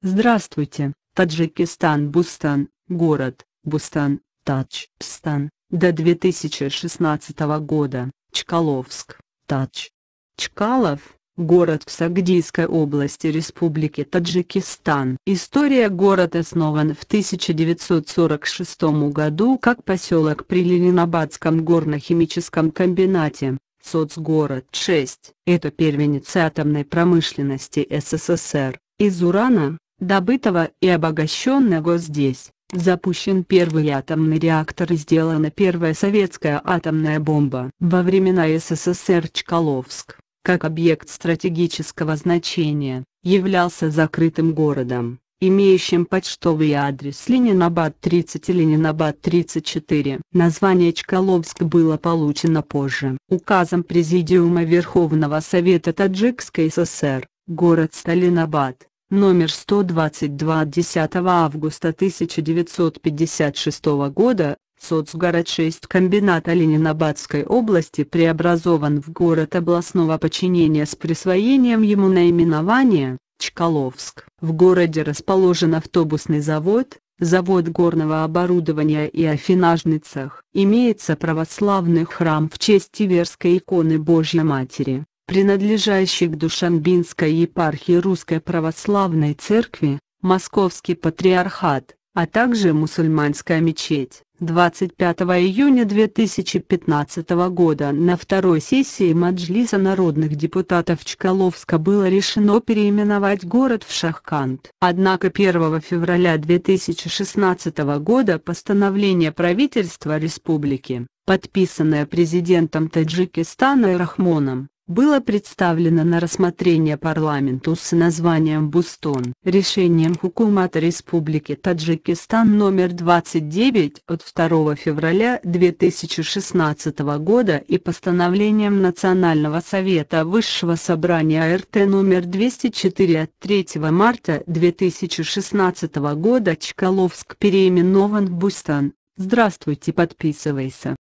Здравствуйте, Таджикистан, Бустан, город, Бустан, Таджстан, до 2016 года, Чкаловск, Тадж. Чкалов, город в Сагдийской области Республики Таджикистан. История город основан в 1946 году как поселок при Ленинабадском горно-химическом комбинате. Соцгород 6. Это первенец атомной промышленности СССР. Из урана, добытого и обогащенного здесь. Запущен первый атомный реактор и сделана первая советская атомная бомба. Во времена СССР Чкаловск, как объект стратегического значения, являлся закрытым городом, имеющим почтовый адрес Ленинабад-30 и Ленинабад-34. Название Чкаловск было получено позже. Указом Президиума Верховного Совета Таджикской ССР, город Сталинабад номер 122 от 10 августа 1956 года, соцгород 6 комбината Ленинабадской области преобразован в город областного подчинения с присвоением ему наименования Чкаловск. В городе расположен автобусный завод, завод горного оборудования и афинажный цех. Имеется православный храм в честь Иверской иконы Божьей Матери принадлежащий к Душанбинской епархии Русской Православной Церкви, Московский Патриархат, а также Мусульманская мечеть. 25 июня 2015 года на второй сессии Маджлиса народных депутатов Чкаловска было решено переименовать город в Шахкант. Однако 1 февраля 2016 года постановление правительства республики, подписанное президентом Таджикистана Рахмоном, было представлено на рассмотрение парламенту с названием «Бустон». Решением Хукумата Республики Таджикистан номер 29 от 2 февраля 2016 года и постановлением Национального совета Высшего собрания РТ номер 204 от 3 марта 2016 года Чкаловск переименован в Бустан. Здравствуйте подписывайся.